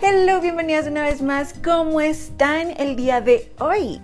Hello, bienvenidas una vez más. ¿Cómo están el día de hoy?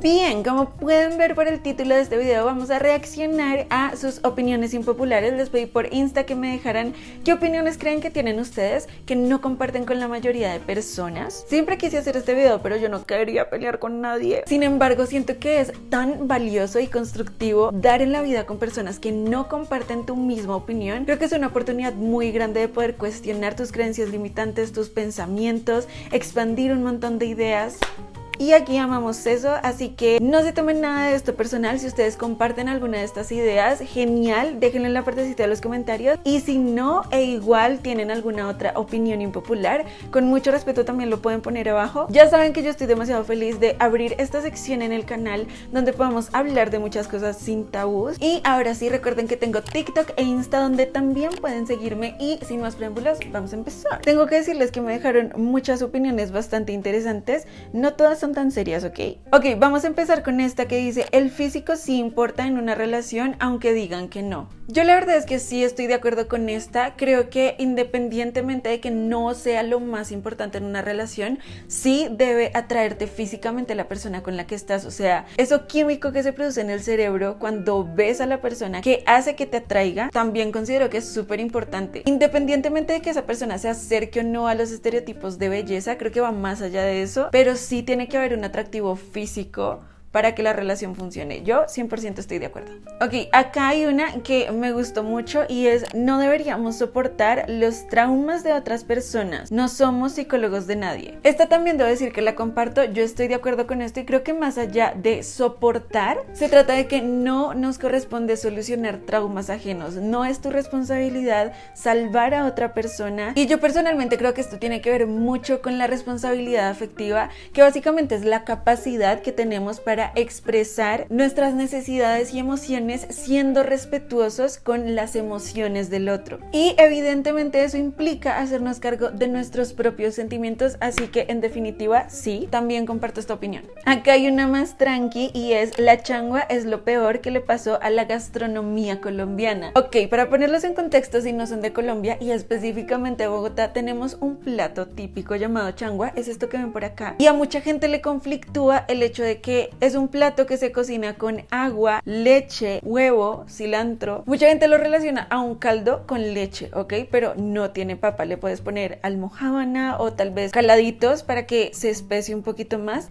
Bien, como pueden ver por el título de este video, vamos a reaccionar a sus opiniones impopulares. Les pedí por Insta que me dejaran qué opiniones creen que tienen ustedes que no comparten con la mayoría de personas. Siempre quise hacer este video, pero yo no quería pelear con nadie. Sin embargo, siento que es tan valioso y constructivo dar en la vida con personas que no comparten tu misma opinión. Creo que es una oportunidad muy grande de poder cuestionar tus creencias limitantes, tus pensamientos, expandir un montón de ideas y aquí amamos eso, así que no se tomen nada de esto personal, si ustedes comparten alguna de estas ideas, genial, déjenlo en la partecita de los comentarios y si no e igual tienen alguna otra opinión impopular, con mucho respeto también lo pueden poner abajo. Ya saben que yo estoy demasiado feliz de abrir esta sección en el canal donde podamos hablar de muchas cosas sin tabús y ahora sí recuerden que tengo TikTok e Insta donde también pueden seguirme y sin más preámbulos vamos a empezar. Tengo que decirles que me dejaron muchas opiniones bastante interesantes, no todas son tan serias, ¿ok? Ok, vamos a empezar con esta que dice, el físico sí importa en una relación aunque digan que no. Yo la verdad es que sí estoy de acuerdo con esta. Creo que independientemente de que no sea lo más importante en una relación, sí debe atraerte físicamente la persona con la que estás. O sea, eso químico que se produce en el cerebro cuando ves a la persona que hace que te atraiga, también considero que es súper importante. Independientemente de que esa persona se acerque o no a los estereotipos de belleza, creo que va más allá de eso, pero sí tiene que haber un atractivo físico para que la relación funcione. Yo 100% estoy de acuerdo. Ok, acá hay una que me gustó mucho y es no deberíamos soportar los traumas de otras personas. No somos psicólogos de nadie. Esta también debo decir que la comparto. Yo estoy de acuerdo con esto y creo que más allá de soportar, se trata de que no nos corresponde solucionar traumas ajenos. No es tu responsabilidad salvar a otra persona. Y yo personalmente creo que esto tiene que ver mucho con la responsabilidad afectiva, que básicamente es la capacidad que tenemos para expresar nuestras necesidades y emociones siendo respetuosos con las emociones del otro. Y evidentemente eso implica hacernos cargo de nuestros propios sentimientos, así que en definitiva sí, también comparto esta opinión. Acá hay una más tranqui y es la changua es lo peor que le pasó a la gastronomía colombiana. Ok, para ponerlos en contexto, si no son de Colombia y específicamente de Bogotá, tenemos un plato típico llamado changua, es esto que ven por acá. Y a mucha gente le conflictúa el hecho de que es es un plato que se cocina con agua, leche, huevo, cilantro. Mucha gente lo relaciona a un caldo con leche, ¿ok? Pero no tiene papa. Le puedes poner almohábana o tal vez caladitos para que se especie un poquito más.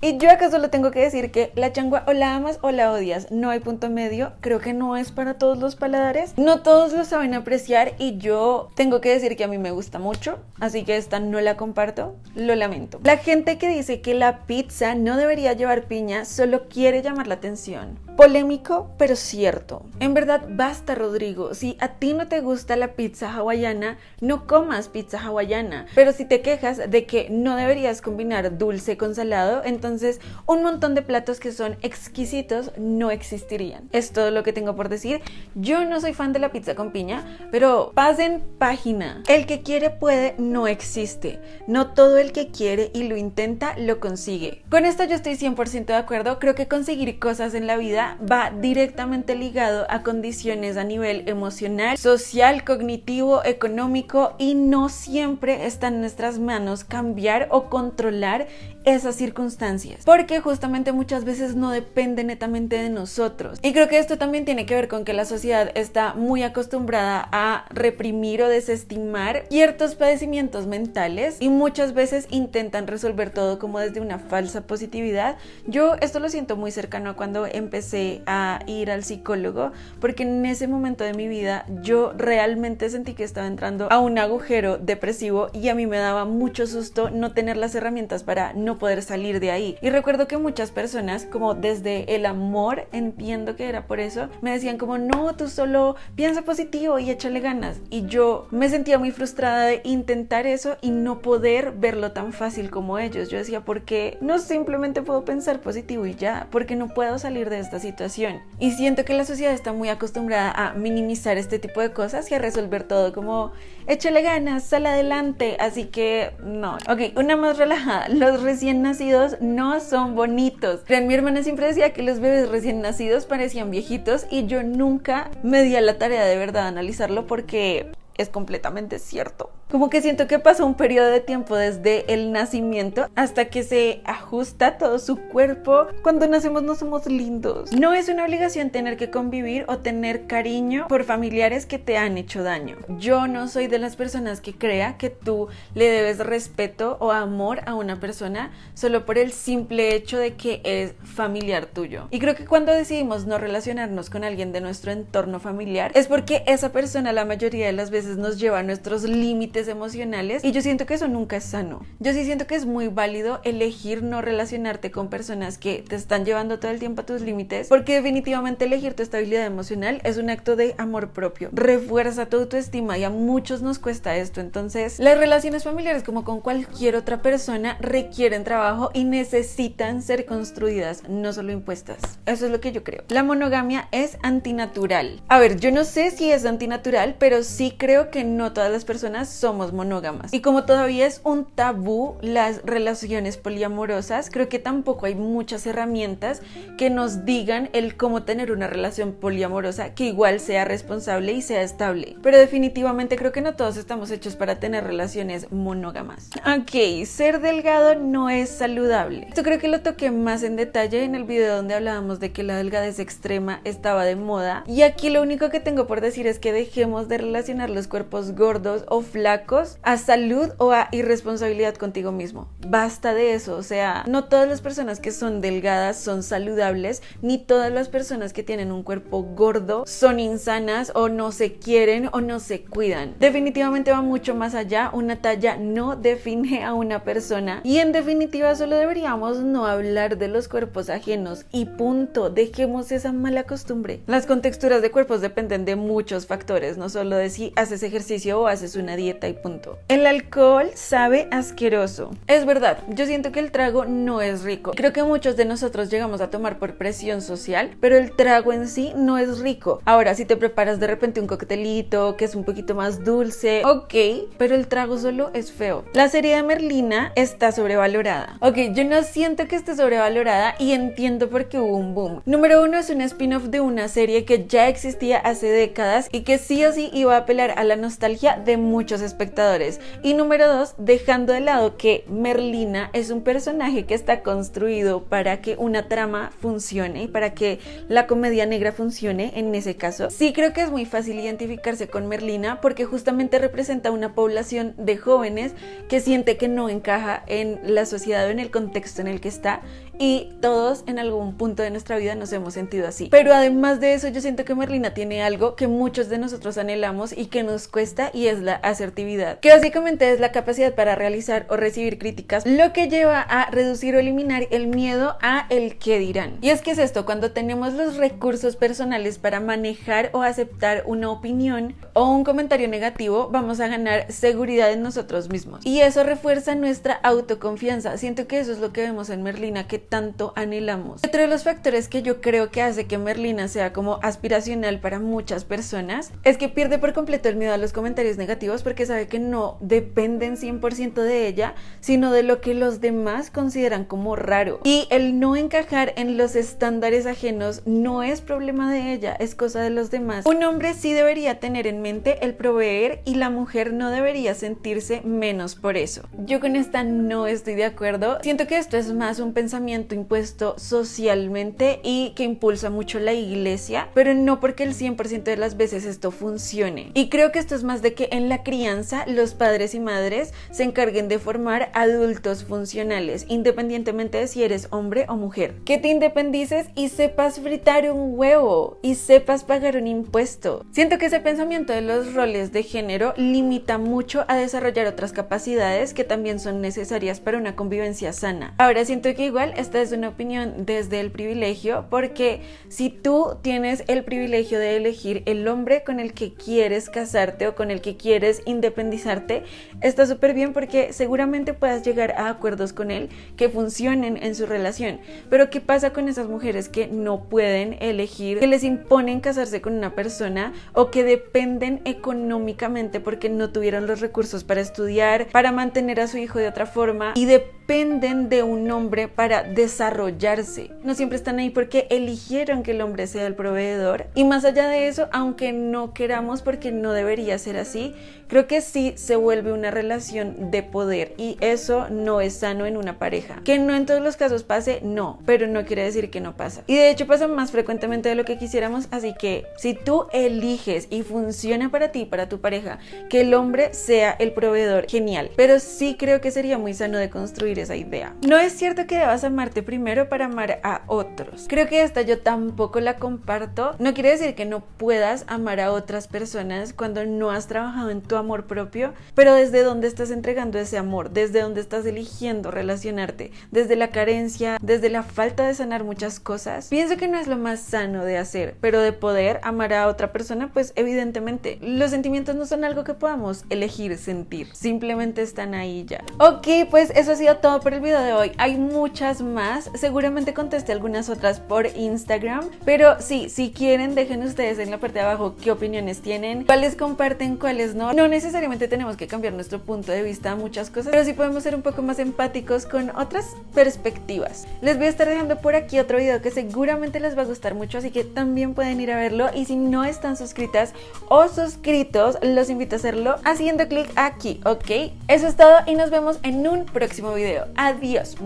Y yo acaso solo tengo que decir que la changua o la amas o la odias, no hay punto medio, creo que no es para todos los paladares, no todos lo saben apreciar y yo tengo que decir que a mí me gusta mucho, así que esta no la comparto, lo lamento. La gente que dice que la pizza no debería llevar piña solo quiere llamar la atención. Polémico, pero cierto. En verdad, basta, Rodrigo. Si a ti no te gusta la pizza hawaiana, no comas pizza hawaiana. Pero si te quejas de que no deberías combinar dulce con salado, entonces un montón de platos que son exquisitos no existirían. Es todo lo que tengo por decir. Yo no soy fan de la pizza con piña, pero pasen página. El que quiere puede no existe. No todo el que quiere y lo intenta lo consigue. Con esto yo estoy 100% de acuerdo. Creo que conseguir cosas en la vida va directamente ligado a condiciones a nivel emocional, social, cognitivo, económico y no siempre está en nuestras manos cambiar o controlar esas circunstancias, porque justamente muchas veces no depende netamente de nosotros. Y creo que esto también tiene que ver con que la sociedad está muy acostumbrada a reprimir o desestimar ciertos padecimientos mentales y muchas veces intentan resolver todo como desde una falsa positividad. Yo esto lo siento muy cercano a cuando empecé a ir al psicólogo porque en ese momento de mi vida yo realmente sentí que estaba entrando a un agujero depresivo y a mí me daba mucho susto no tener las herramientas para no poder salir de ahí. Y recuerdo que muchas personas, como desde el amor, entiendo que era por eso, me decían como, no, tú solo piensa positivo y échale ganas. Y yo me sentía muy frustrada de intentar eso y no poder verlo tan fácil como ellos. Yo decía, ¿por qué no simplemente puedo pensar positivo y ya? porque no puedo salir de esto situación. Y siento que la sociedad está muy acostumbrada a minimizar este tipo de cosas y a resolver todo como échale ganas, sal adelante, así que no. Ok, una más relajada, los recién nacidos no son bonitos. Pero mi hermana siempre decía que los bebés recién nacidos parecían viejitos y yo nunca me di a la tarea de verdad analizarlo porque es completamente cierto. Como que siento que pasa un periodo de tiempo desde el nacimiento hasta que se ajusta todo su cuerpo. Cuando nacemos no somos lindos. No es una obligación tener que convivir o tener cariño por familiares que te han hecho daño. Yo no soy de las personas que crea que tú le debes respeto o amor a una persona solo por el simple hecho de que es familiar tuyo. Y creo que cuando decidimos no relacionarnos con alguien de nuestro entorno familiar es porque esa persona la mayoría de las veces nos lleva a nuestros límites emocionales y yo siento que eso nunca es sano. Yo sí siento que es muy válido elegir no relacionarte con personas que te están llevando todo el tiempo a tus límites porque definitivamente elegir tu estabilidad emocional es un acto de amor propio. Refuerza tu autoestima y a muchos nos cuesta esto. Entonces las relaciones familiares como con cualquier otra persona requieren trabajo y necesitan ser construidas, no solo impuestas. Eso es lo que yo creo. La monogamia es antinatural. A ver, yo no sé si es antinatural, pero sí creo que no todas las personas somos monógamas. Y como todavía es un tabú las relaciones poliamorosas, creo que tampoco hay muchas herramientas que nos digan el cómo tener una relación poliamorosa que igual sea responsable y sea estable. Pero definitivamente creo que no todos estamos hechos para tener relaciones monógamas. Ok, ser delgado no es saludable. Esto creo que lo toqué más en detalle en el video donde hablábamos de que la delgadez extrema estaba de moda. Y aquí lo único que tengo por decir es que dejemos de relacionar cuerpos gordos o flacos a salud o a irresponsabilidad contigo mismo. Basta de eso, o sea, no todas las personas que son delgadas son saludables, ni todas las personas que tienen un cuerpo gordo son insanas o no se quieren o no se cuidan. Definitivamente va mucho más allá, una talla no define a una persona y en definitiva solo deberíamos no hablar de los cuerpos ajenos y punto, dejemos esa mala costumbre. Las contexturas de cuerpos dependen de muchos factores, no solo de si haces ejercicio o haces una dieta y punto. El alcohol sabe asqueroso. Es verdad, yo siento que el trago no es rico. Creo que muchos de nosotros llegamos a tomar por presión social, pero el trago en sí no es rico. Ahora, si te preparas de repente un coctelito que es un poquito más dulce, ok, pero el trago solo es feo. La serie de Merlina está sobrevalorada. Ok, yo no siento que esté sobrevalorada y entiendo por qué hubo un boom. Número uno es un spin-off de una serie que ya existía hace décadas y que sí o sí iba a apelar a la nostalgia de muchos espectadores. Y número dos, dejando de lado que Merlina es un personaje que está construido para que una trama funcione y para que la comedia negra funcione en ese caso. Sí creo que es muy fácil identificarse con Merlina porque justamente representa una población de jóvenes que siente que no encaja en la sociedad o en el contexto en el que está y todos en algún punto de nuestra vida nos hemos sentido así. Pero además de eso, yo siento que Merlina tiene algo que muchos de nosotros anhelamos y que nos cuesta y es la asertividad, que básicamente es la capacidad para realizar o recibir críticas, lo que lleva a reducir o eliminar el miedo a el que dirán. Y es que es esto, cuando tenemos los recursos personales para manejar o aceptar una opinión o un comentario negativo, vamos a ganar seguridad en nosotros mismos. Y eso refuerza nuestra autoconfianza. Siento que eso es lo que vemos en Merlina, que tanto anhelamos. Otro de los factores que yo creo que hace que Merlina sea como aspiracional para muchas personas es que pierde por completo el miedo a los comentarios negativos porque sabe que no dependen 100% de ella, sino de lo que los demás consideran como raro. Y el no encajar en los estándares ajenos no es problema de ella, es cosa de los demás. Un hombre sí debería tener en mente el proveer y la mujer no debería sentirse menos por eso. Yo con esta no estoy de acuerdo. Siento que esto es más un pensamiento impuesto socialmente y que impulsa mucho la iglesia, pero no porque el 100% de las veces esto funcione. Y creo que esto es más de que en la crianza los padres y madres se encarguen de formar adultos funcionales, independientemente de si eres hombre o mujer. Que te independices y sepas fritar un huevo y sepas pagar un impuesto. Siento que ese pensamiento de los roles de género limita mucho a desarrollar otras capacidades que también son necesarias para una convivencia sana. Ahora siento que igual es esta es una opinión desde el privilegio, porque si tú tienes el privilegio de elegir el hombre con el que quieres casarte o con el que quieres independizarte, está súper bien porque seguramente puedas llegar a acuerdos con él que funcionen en su relación. Pero ¿qué pasa con esas mujeres que no pueden elegir, que les imponen casarse con una persona o que dependen económicamente porque no tuvieron los recursos para estudiar, para mantener a su hijo de otra forma y de dependen de un hombre para desarrollarse. No siempre están ahí porque eligieron que el hombre sea el proveedor. Y más allá de eso, aunque no queramos porque no debería ser así, creo que sí se vuelve una relación de poder y eso no es sano en una pareja. Que no en todos los casos pase, no, pero no quiere decir que no pasa. Y de hecho pasa más frecuentemente de lo que quisiéramos, así que si tú eliges y funciona para ti, para tu pareja, que el hombre sea el proveedor, genial. Pero sí creo que sería muy sano de construir esa idea. No es cierto que debas amarte primero para amar a otros. Creo que esta yo tampoco la comparto. No quiere decir que no puedas amar a otras personas cuando no has trabajado en tu amor propio, pero desde dónde estás entregando ese amor, desde dónde estás eligiendo relacionarte, desde la carencia, desde la falta de sanar muchas cosas. Pienso que no es lo más sano de hacer, pero de poder amar a otra persona, pues evidentemente los sentimientos no son algo que podamos elegir sentir, simplemente están ahí ya. Ok, pues eso ha sido todo por el video de hoy. Hay muchas más. Seguramente contesté algunas otras por Instagram. Pero sí, si quieren, dejen ustedes en la parte de abajo qué opiniones tienen, cuáles comparten, cuáles no. No necesariamente tenemos que cambiar nuestro punto de vista muchas cosas, pero sí podemos ser un poco más empáticos con otras perspectivas. Les voy a estar dejando por aquí otro video que seguramente les va a gustar mucho, así que también pueden ir a verlo. Y si no están suscritas o suscritos, los invito a hacerlo haciendo clic aquí, ¿ok? Eso es todo y nos vemos en un próximo video. Adiós.